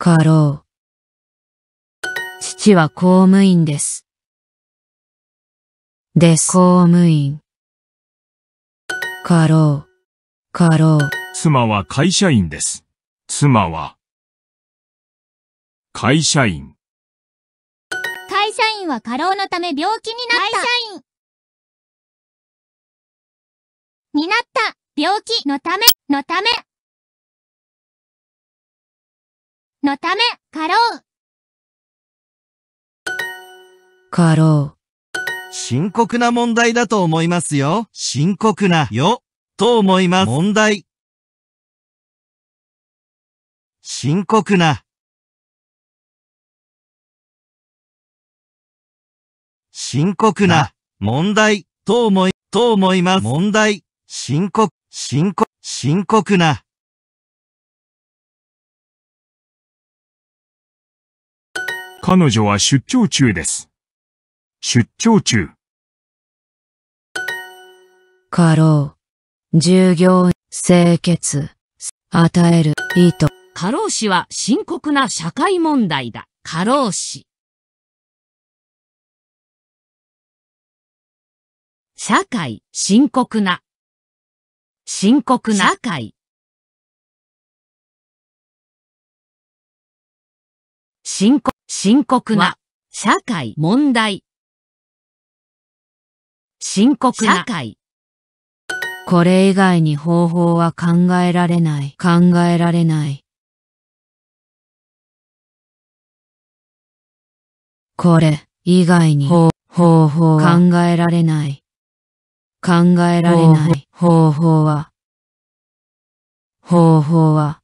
かろう。父は公務員です。です。公務員。かろう。かろう。妻は会社員です。妻は。会社員。会社員は過労のため病気になった。会社員。になった、病気のため、のため。のため、かろう。か深刻な問題だと思いますよ。深刻な、よ、と思います。問題。深刻な。深刻な、問題、と思い、と思います。問題、深刻、深刻、深刻な。彼女は出張中です。出張中。過労。従業、清潔。与える、意図。過労死は深刻な社会問題だ。過労死。社会、深刻な。深刻な。社会。深刻。深刻な社会問題。深刻な社会。これ以外に方法は考えられない。考えられない。これ以外に方法は考えられない。考えられない方法は、方法は、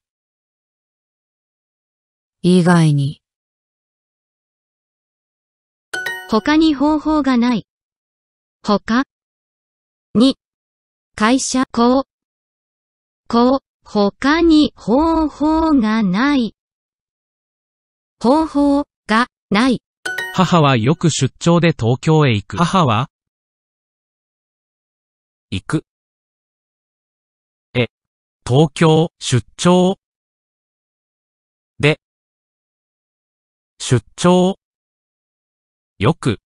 以外に他に方法がない。他に会社こうこう他に方法がない。方法がない。母はよく出張で東京へ行く。母は行く。え、東京、出張。で、出張。よく。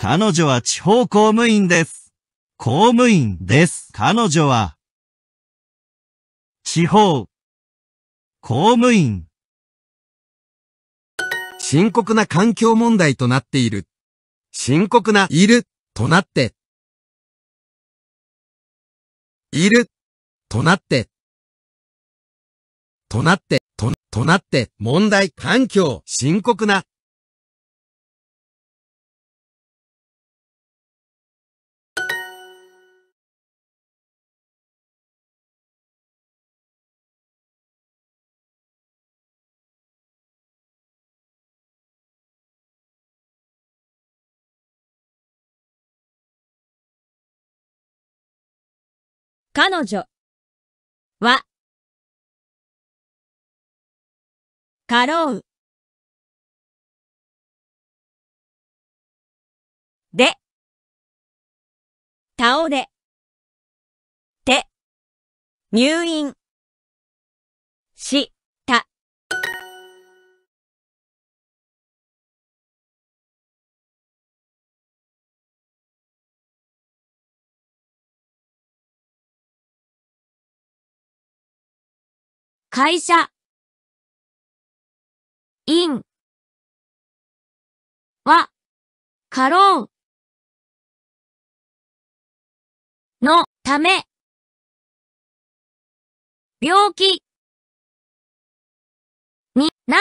彼女は地方公務員です。公務員です。彼女は、地方、公務員深刻な環境問題となっている。深刻な、いる、となって。いる、となって。となって、と、となって、問題、環境、深刻な、彼女は、かろう、で、倒れ、て、入院、し、会社 in は、かろうのため病気にな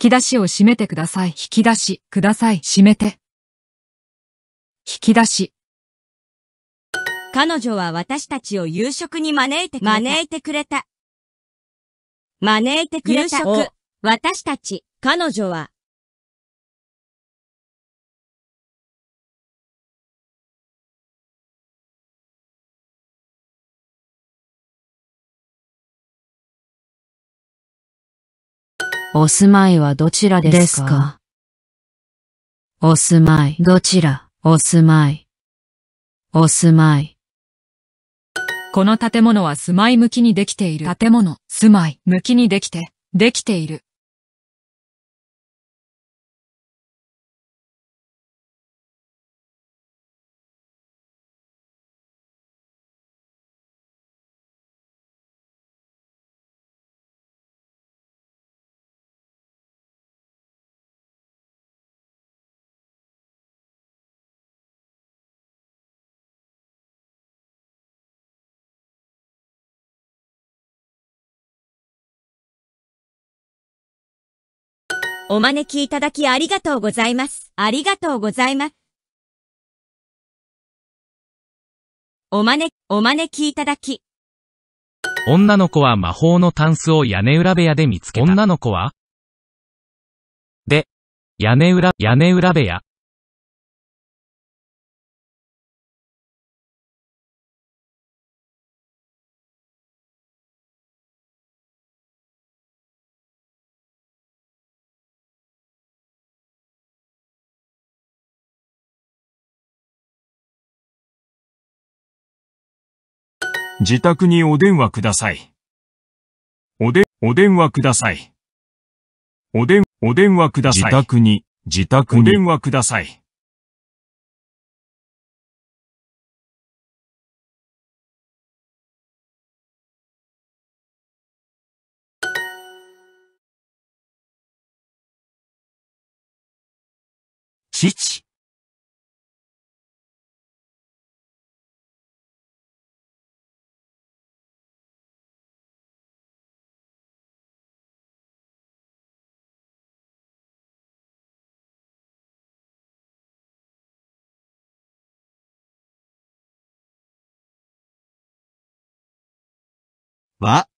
引き出しを閉めてください。引き出し、ください。閉めて。引き出し。彼女は私たちを夕食に招いてくれた。招いてくれた。招いてくれた。私たち、彼女はお住まいはどちらですかお住まい。どちらお住まい。お住まい。この建物は住まい向きにできている。建物、住まい、向きにできて、できている。お招きいただきありがとうございます。ありがとうございます。お招き、お招きいただき。女の子は魔法のタンスを屋根裏部屋で見つけた。女の子はで、屋根裏、屋根裏部屋。自宅にお電話ください。おで、お電話ください。おでん、お電話ください。自宅に、自宅に。お電話ください。父。は、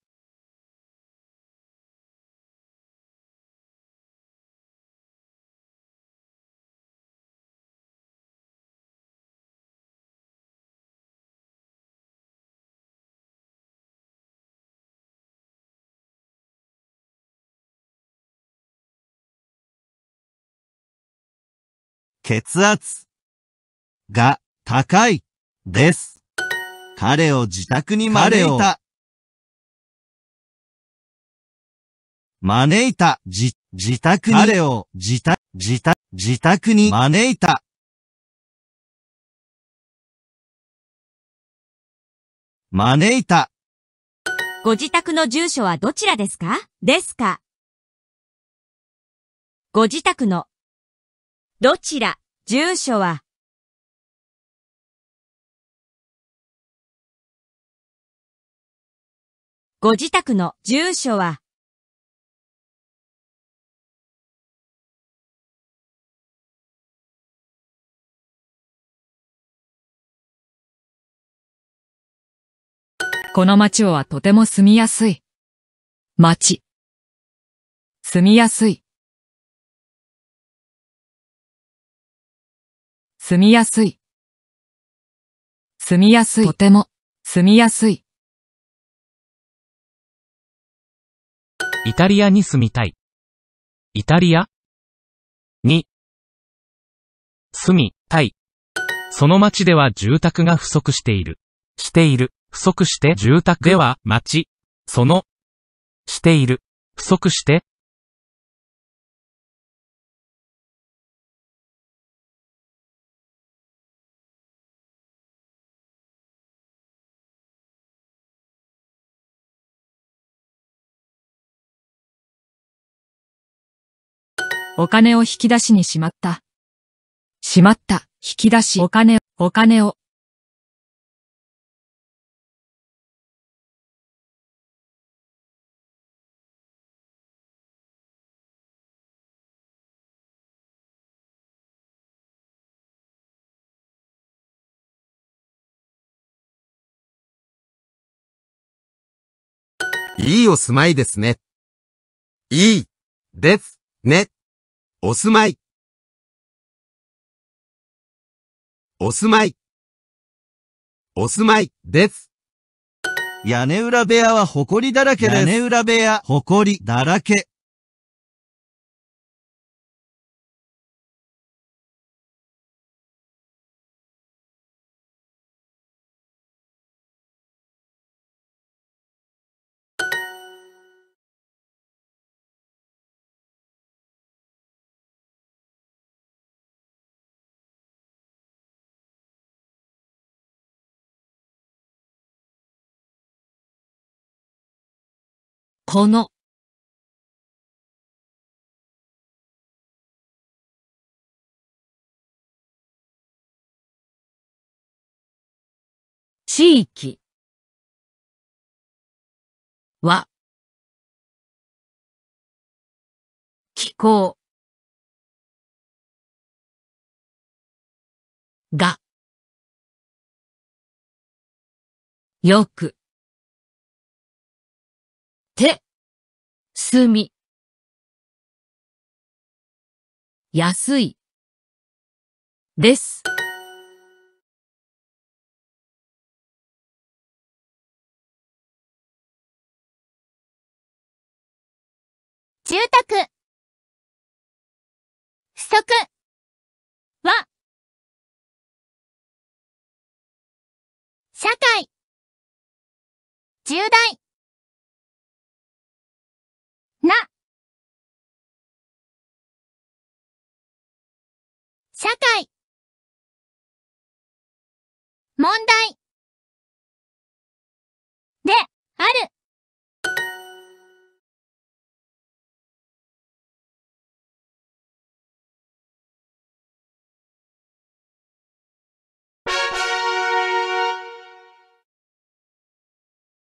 血圧が高いです。彼を自宅に招いた。招いた、じ、自宅に、彼を、自宅、自宅、自宅に招いた。招いた。ご自宅の住所はどちらですかですかご自宅の、どちら、住所は、ご自宅の住所は、この町はとても住みやすい。町。住みやすい。住みやすい。住みやすい。とても、住みやすい。イタリアに住みたい。イタリアに、住みたい。その町では住宅が不足している。している。不足して住宅では町、その、している、不足して、お金を引き出しにしまった。しまった、引き出し、お金、お金を。いいお住まいですね。いい、です、ね。お住まい。お住まい。お住まい、です。屋根裏部屋は埃だらけです。屋根裏部屋、埃だらけ。この地域は気候がよくて、すみ。安い。です。住宅不足は社会重大社会。問題。で、ある。